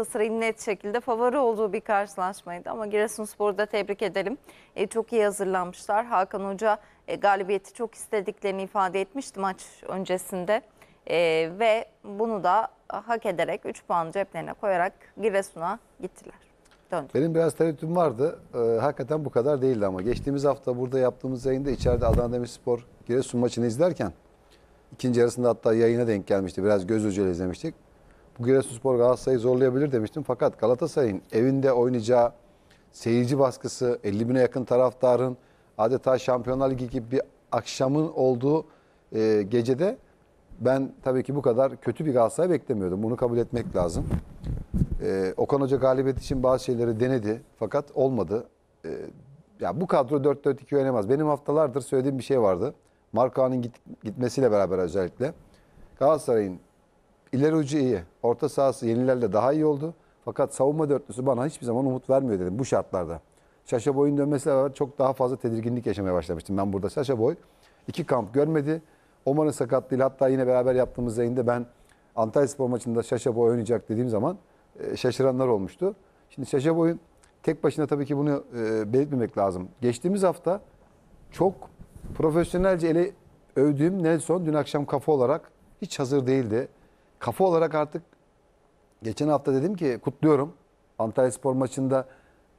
Galatasaray'ın net şekilde favori olduğu bir karşılaşmaydı ama Giresunspor'u da tebrik edelim. E, çok iyi hazırlanmışlar. Hakan Hoca e, galibiyeti çok istediklerini ifade etmişti maç öncesinde. E, ve bunu da hak ederek 3 puan ceplerine koyarak Giresun'a gittiler. Döndü. Benim biraz tereddütüm vardı. Ee, hakikaten bu kadar değildi ama. Geçtiğimiz hafta burada yaptığımız yayında içeride Adana Demirspor Giresun maçını izlerken ikinci yarısında hatta yayına denk gelmişti. Biraz göz ucuyla izlemiştik. Bu Giresunspor Galatasaray'ı zorlayabilir demiştim. Fakat Galatasaray'ın evinde oynayacağı seyirci baskısı, 50 bine yakın taraftarın adeta Şampiyonlar Ligi gibi bir akşamın olduğu e, gecede ben tabii ki bu kadar kötü bir Galatasaray beklemiyordum. Bunu kabul etmek lazım. E, Okan Hoca galibiyet için bazı şeyleri denedi fakat olmadı. E, ya bu kadro 4-4-2 oynamaz. Benim haftalardır söylediğim bir şey vardı. Marko'nun git, gitmesiyle beraber özellikle Galatasaray'ın İleri ucu iyi. Orta sahası yenilerle daha iyi oldu. Fakat savunma dörtlüsü bana hiçbir zaman umut vermiyor dedim bu şartlarda. Şaşa Boy'un dönmesiyle beraber çok daha fazla tedirginlik yaşamaya başlamıştım ben burada. Şaşa Boy iki kamp görmedi. Oman'ın sakatlığı, hatta yine beraber yaptığımız yayında ben Antalya Spor maçında Şaşa Boy oynayacak dediğim zaman e, şaşıranlar olmuştu. Şimdi Şaşa Boy'un tek başına tabii ki bunu e, belirtmemek lazım. Geçtiğimiz hafta çok profesyonelce ele övdüğüm Nelson dün akşam kafa olarak hiç hazır değildi kafa olarak artık geçen hafta dedim ki kutluyorum. Antalya Spor maçında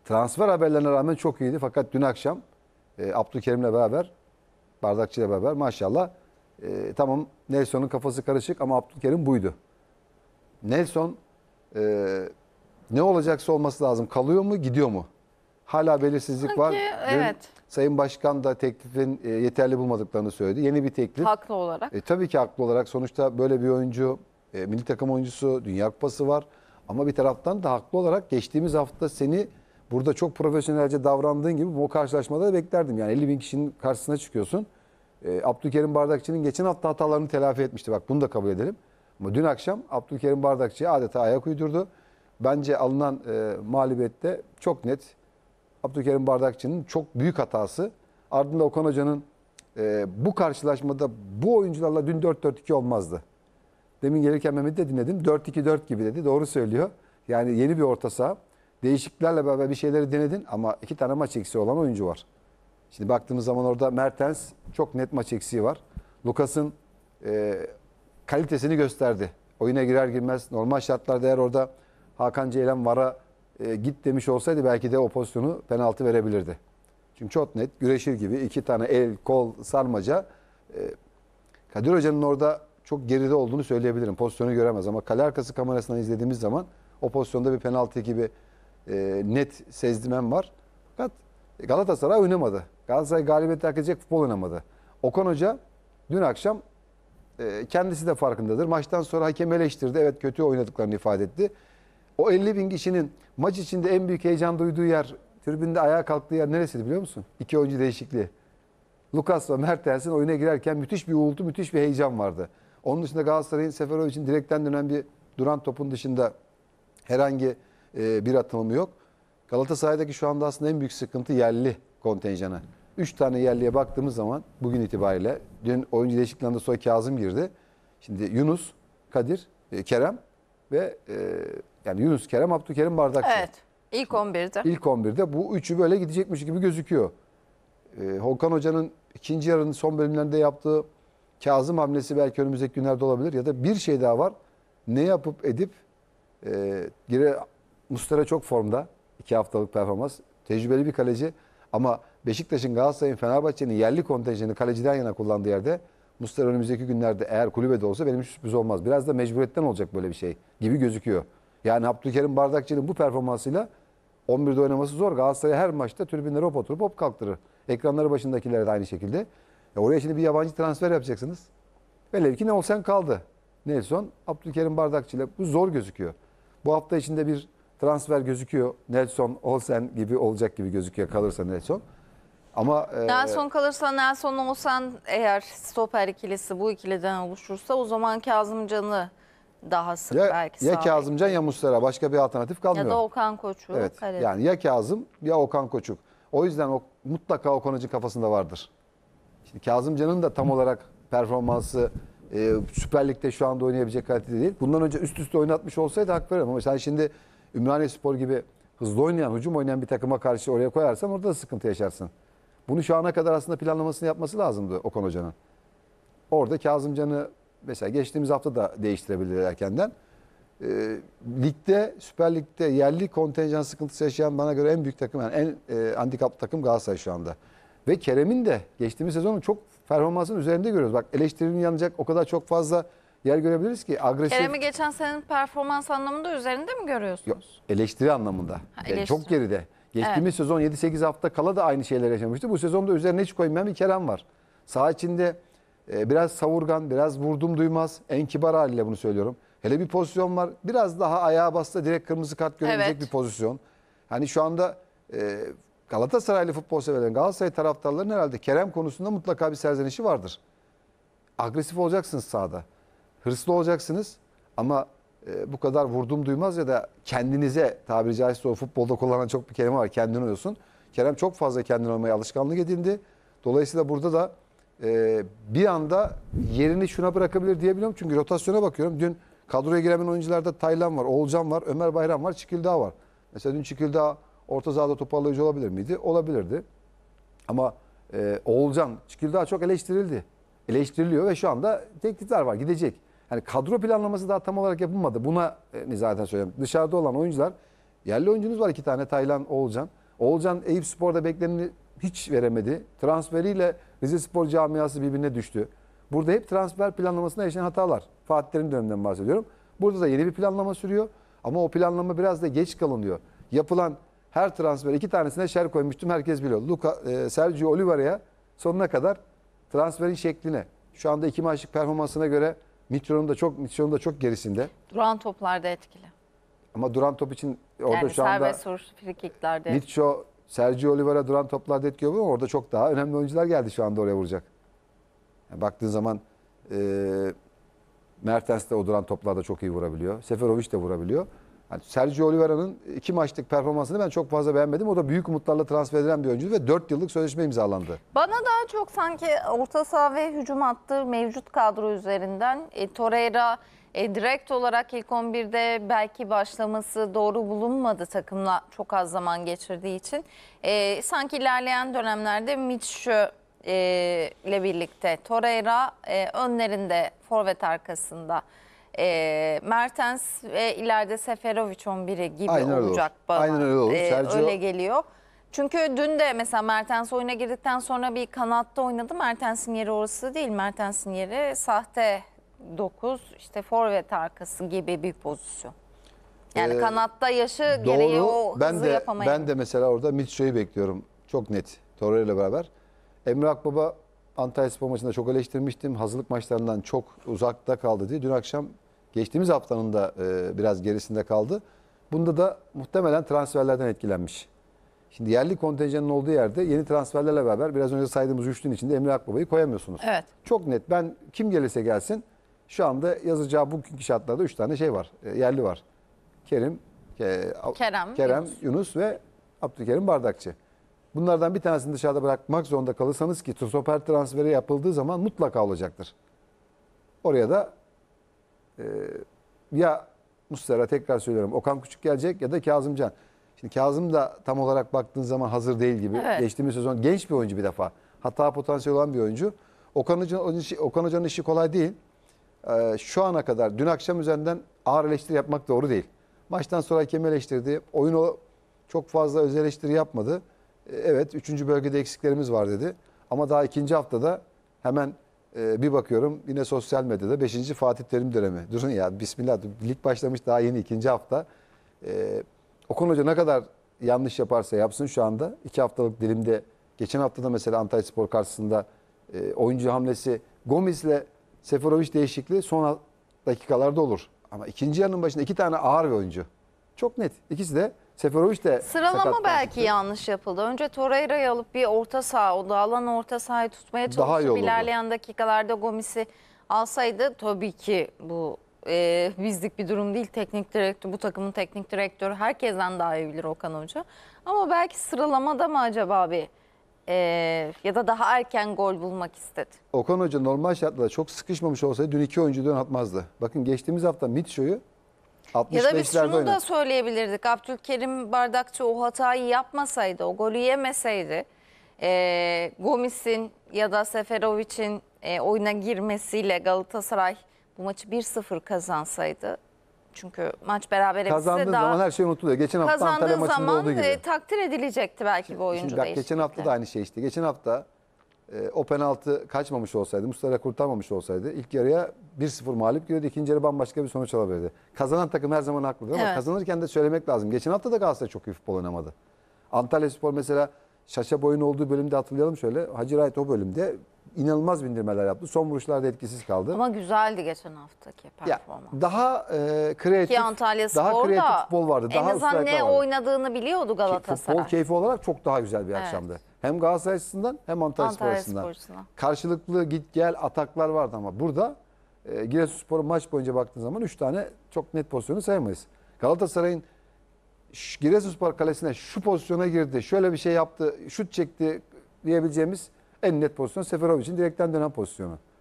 transfer haberlerine rağmen çok iyiydi. Fakat dün akşam e, Abdülkerim'le beraber, Bardakçı'yla beraber maşallah e, tamam Nelson'un kafası karışık ama Abdülkerim buydu. Nelson e, ne olacaksa olması lazım. Kalıyor mu, gidiyor mu? Hala belirsizlik Sanki, var. Evet. Sayın Başkan da teklifin e, yeterli bulmadıklarını söyledi. Yeni bir teklif. Haklı olarak. E, tabii ki haklı olarak. Sonuçta böyle bir oyuncu e, milli takım oyuncusu, Dünya Kupası var. Ama bir taraftan da haklı olarak geçtiğimiz hafta seni burada çok profesyonelce davrandığın gibi bu karşılaşmada da beklerdim. Yani 50 bin kişinin karşısına çıkıyorsun. E, Abdülkerim Bardakçı'nın geçen hafta hatalarını telafi etmişti. Bak bunu da kabul edelim. Ama dün akşam Abdülkerim Bardakçı'ya adeta ayak uydurdu. Bence alınan e, mağlubiyette çok net Abdülkerim Bardakçı'nın çok büyük hatası. ardından Okan Hoca'nın e, bu karşılaşmada bu oyuncularla dün 4-4-2 olmazdı. Demin gelirken Mehmet'i de dinledim. 4-2-4 gibi dedi. Doğru söylüyor. Yani yeni bir orta saha. değişiklerle beraber bir şeyleri denedin ama iki tane maç eksiği olan oyuncu var. Şimdi baktığımız zaman orada Mertens çok net maç eksiği var. Lukas'ın e, kalitesini gösterdi. Oyuna girer girmez normal şartlarda eğer orada Hakan Ceylan VAR'a e, git demiş olsaydı belki de o pozisyonu penaltı verebilirdi. Çünkü çok net güreşir gibi iki tane el, kol, sarmaca. E, Kadir Hoca'nın orada çok geride olduğunu söyleyebilirim. Pozisyonu göremez ama kale arkası kamerasından izlediğimiz zaman o pozisyonda bir penaltı gibi e, net sezdimen var. Fakat Galatasaray oynamadı. Galatasaray galibiyet hak edecek futbol oynamadı. Okan Hoca dün akşam e, kendisi de farkındadır. Maçtan sonra hakemi eleştirdi. Evet kötü oynadıklarını ifade etti. O 50 bin kişinin maç içinde en büyük heyecan duyduğu yer, tribünde ayağa kalktığı yer neresiydi biliyor musun? İki oyuncu değişikliği. Lucas ve Mertens'in oyuna girerken müthiş bir uğultu, müthiş bir heyecan vardı. Onun dışında Galatasaray'ın Seferov için direkten dönen bir duran topun dışında herhangi e, bir atılımı yok. Galatasaray'daki şu anda aslında en büyük sıkıntı yerli kontenjana. 3 tane yerliye baktığımız zaman bugün itibariyle dün oyuncu değişikliğinde soy Kazım girdi. Şimdi Yunus, Kadir, e, Kerem ve e, yani Yunus, Kerem, Abdülkerim Bardakçı. Evet. İlk 11'de. İlk 11'de bu üçü böyle gidecekmiş gibi gözüküyor. E, Volkan Hoca'nın ikinci yarının son bölümlerinde yaptığı Kazım hamlesi belki önümüzdeki günlerde olabilir ya da bir şey daha var. Ne yapıp edip e, geri Mustara çok formda. iki haftalık performans. Tecrübeli bir kaleci ama Beşiktaş'ın, Galatasaray'ın, Fenerbahçe'nin yerli kontenjanı kaleciden yana kullandığı yerde Mustara önümüzdeki günlerde eğer kulübede olsa benim hiç sürpriz olmaz. Biraz da mecburiyetten olacak böyle bir şey gibi gözüküyor. Yani Abdülkerim Bardakçı'nın bu performansıyla 11'de oynaması zor. Galatasaray her maçta tribünlere hop oturup hop kalktırır. Ekranları başındakiler de aynı şekilde. Ya oraya şimdi bir yabancı transfer yapacaksınız. Velev ki ne olsan kaldı. Nelson, Abdülkerim Bardakçı ile bu zor gözüküyor. Bu hafta içinde bir transfer gözüküyor. Nelson, Olsen gibi olacak gibi gözüküyor kalırsa Nelson. Ama e, Nelson son kalırsa Nelson Olsen eğer stoper ikilisi bu ikiliden oluşursa o zaman Kazım canı daha sık ya, belki ya sağlayabilir. Kazımcan ya Muslera başka bir alternatif kalmıyor. Ya da Okan Koçuk. Evet. kalede. Yani ya Kazım ya Okan Koçuk. O yüzden o mutlaka Okan Hoca'nın kafasında vardır. Şimdi Kazımcan'ın da tam olarak performansı e, Süper Lig'de şu anda oynayabilecek kalitede değil. Bundan önce üst üste oynatmış olsaydı hak veririm ama sen şimdi Ümraniye Spor gibi hızlı oynayan, hücum oynayan bir takıma karşı oraya koyarsan orada da sıkıntı yaşarsın. Bunu şu ana kadar aslında planlamasını yapması lazımdı Okan Hoca'nın. Orada Kazımcan'ı mesela geçtiğimiz hafta da değiştirebilirler erkenden. E, ligde, Süper Lig'de yerli kontenjan sıkıntısı yaşayan bana göre en büyük takım, yani en e, handikaplı takım Galatasaray şu anda. Ve Kerem'in de geçtiğimiz sezonun çok performansının üzerinde görüyoruz. Bak eleştirinin yanacak o kadar çok fazla yer görebiliriz ki agresif. Kerem'i geçen senenin performans anlamında üzerinde mi görüyorsunuz? Yok, eleştiri anlamında. Ha, eleştiri. Yani çok geride. Geçtiğimiz evet. sezon 7-8 hafta kala da aynı şeyler yaşamıştı. Bu sezonda üzerine hiç koymayan bir Kerem var. Saha içinde e, biraz savurgan, biraz vurdum duymaz. En kibar haliyle bunu söylüyorum. Hele bir pozisyon var. Biraz daha ayağa bastı direkt kırmızı kart görebilecek evet. bir pozisyon. Hani şu anda e, Galatasaraylı futbol severlerin, Galatasaray taraftarlarının herhalde Kerem konusunda mutlaka bir serzenişi vardır. Agresif olacaksınız sahada. Hırslı olacaksınız ama e, bu kadar vurdum duymaz ya da kendinize tabiri caizse o futbolda kullanılan çok bir kelime var. Kendini oynuyorsun. Kerem çok fazla kendini oynamaya alışkanlık edindi. Dolayısıyla burada da e, bir anda yerini şuna bırakabilir diyebiliyorum. Çünkü rotasyona bakıyorum. Dün kadroya giremeyen oyuncularda Taylan var, Oğulcan var, Ömer Bayram var, Çikildağ var. Mesela dün Çikildağ orta sahada toparlayıcı olabilir miydi? Olabilirdi. Ama e, Oğulcan Çikildağ çok eleştirildi. Eleştiriliyor ve şu anda teklifler var. Gidecek. Yani kadro planlaması daha tam olarak yapılmadı. Buna e, zaten söyleyeyim. Dışarıda olan oyuncular yerli oyuncunuz var iki tane Taylan Oğulcan. Oğulcan Eyüp Spor'da bekleneni hiç veremedi. Transferiyle Rize Spor camiası birbirine düştü. Burada hep transfer planlamasında yaşayan hatalar. Fatih Terim döneminden bahsediyorum. Burada da yeni bir planlama sürüyor. Ama o planlama biraz da geç kalınıyor. Yapılan her transfer iki tanesine şer koymuştum. Herkes biliyor. Luka, e, Sergio Oliveira'ya sonuna kadar transferin şekline. Şu anda iki maçlık performansına göre Mitron'un da çok Mitron'un da çok gerisinde. Duran toplarda etkili. Ama duran top için orada yani şu anda Mitro, Sergio Oliveira duran toplarda etkili ama orada çok daha önemli oyuncular geldi şu anda oraya vuracak. Yani baktığın zaman e, Mertens de o duran toplarda çok iyi vurabiliyor. Seferovic de vurabiliyor. Hani Sergio Oliveira'nın iki maçlık performansını ben çok fazla beğenmedim. O da büyük umutlarla transfer edilen bir oyuncu ve 4 yıllık sözleşme imzalandı. Bana daha çok sanki orta saha ve hücum hattı mevcut kadro üzerinden e, Torreira e, direkt olarak ilk 11'de belki başlaması doğru bulunmadı takımla çok az zaman geçirdiği için. E, sanki ilerleyen dönemlerde Mitchell ile birlikte Torreira e, önlerinde forvet arkasında e, Mertens ve ileride Seferovic 11'i gibi Aynen olacak olur. bana. Aynen öyle olur. Ee, Sergio- Öyle geliyor. Çünkü dün de mesela Mertens oyuna girdikten sonra bir kanatta oynadı. Mertens'in yeri orası değil. Mertens'in yeri sahte 9 işte forvet arkası gibi bir pozisyon. Yani Ee, kanatta yaşı gereği o ben hızı de, yapamayabilir. Ben de mesela orada Mitsu'yu bekliyorum. Çok net. Torreira ile beraber. Emre Akbaba Antalya Spor maçında çok eleştirmiştim. Hazırlık maçlarından çok uzakta kaldı diye. Dün akşam Geçtiğimiz haftanın da e, biraz gerisinde kaldı. Bunda da muhtemelen transferlerden etkilenmiş. Şimdi yerli kontenjanın olduğu yerde yeni transferlerle beraber biraz önce saydığımız üçlünün içinde Emre Akbaba'yı koyamıyorsunuz. Evet. Çok net. Ben kim gelirse gelsin şu anda yazacağı bugünkü şartlarda üç tane şey var. E, yerli var. Kerim, e, Kerem, Kerem Yunus. Yunus ve Abdülkerim Bardakçı. Bunlardan bir tanesini dışarıda bırakmak zorunda kalırsanız ki stoper transferi yapıldığı zaman mutlaka olacaktır. Oraya da e, ya Mustera tekrar söylüyorum Okan Küçük gelecek ya da Kazımcan. Şimdi Kazım da tam olarak baktığın zaman hazır değil gibi. Evet. Geçtiğimiz sezon genç bir oyuncu bir defa. hatta potansiyel olan bir oyuncu. Okan Hoca'nın işi, Okan Hoca'nın işi kolay değil. Ee, şu ana kadar dün akşam üzerinden ağır eleştiri yapmak doğru değil. Maçtan sonra hakemi eleştirdi. Oyunu çok fazla öz eleştiri yapmadı. Ee, evet 3. bölgede eksiklerimiz var dedi. Ama daha ikinci haftada hemen ee, bir bakıyorum yine sosyal medyada 5. Fatih Terim dönemi. Durun ya bismillah lig başlamış daha yeni ikinci hafta. Ee, Okan Hoca ne kadar yanlış yaparsa yapsın şu anda. iki haftalık dilimde geçen hafta da mesela Antalya Spor karşısında e, oyuncu hamlesi Gomez ile Seferovic değişikliği son dakikalarda olur. Ama ikinci yarının başında iki tane ağır bir oyuncu. Çok net. İkisi de Seferovic de Sıralama belki çıktı. yanlış yapıldı. Önce Torreira'yı alıp bir orta saha, o dağılan orta sahayı tutmaya çalışıp ilerleyen dakikalarda Gomis'i alsaydı tabii ki bu e, bizlik bir durum değil. Teknik direktör, bu takımın teknik direktörü herkesten daha iyi bilir Okan Hoca. Ama belki sıralamada mı acaba bir e, ya da daha erken gol bulmak istedi. Okan Hoca normal şartlarda çok sıkışmamış olsaydı dün iki oyuncu dön atmazdı. Bakın geçtiğimiz hafta Mitşoyu. Ya da biz şunu oynadı. da söyleyebilirdik. Abdülkerim Bardakçı o hatayı yapmasaydı, o golü yemeseydi e, Gomis'in ya da Seferovic'in e, oyuna girmesiyle Galatasaray bu maçı 1-0 kazansaydı çünkü maç berabere Kazandığı daha, zaman her şey unutuluyor. Geçen hafta Antalya maçında zaman, olduğu e, gibi. E, takdir edilecekti belki şimdi, bu oyuncu şimdi bak, Geçen hafta da aynı şey işte. Geçen hafta e, o penaltı kaçmamış olsaydı, Mustafa kurtarmamış olsaydı ilk yarıya 1-0 mağlup giriyordu. İkinci yarı bambaşka bir sonuç alabilirdi. Kazanan takım her zaman haklıdır ama Evet. kazanırken de söylemek lazım. Geçen hafta da Galatasaray çok iyi futbol oynamadı. Antalya Spor mesela şaşa boyun olduğu bölümde hatırlayalım şöyle. Hacı Wright o bölümde inanılmaz bindirmeler yaptı. Son vuruşlarda etkisiz kaldı. Ama güzeldi geçen haftaki performans. Ya, daha e, kreatif, Ki Antalya daha kreatif futbol vardı. En daha azından ne vardı. oynadığını biliyordu Galatasaray. Futbol keyfi olarak çok daha güzel bir evet. akşamdı. Hem Galatasaray açısından hem Antalya, Antalya Spor açısından. Karşılıklı git gel ataklar vardı ama burada e, Giresunspor'un maç boyunca baktığın zaman 3 tane çok net pozisyonu sayamayız. Galatasaray'ın Giresunspor kalesine şu pozisyona girdi, şöyle bir şey yaptı, şut çekti diyebileceğimiz en net pozisyon Seferovic'in direkten dönen pozisyonu.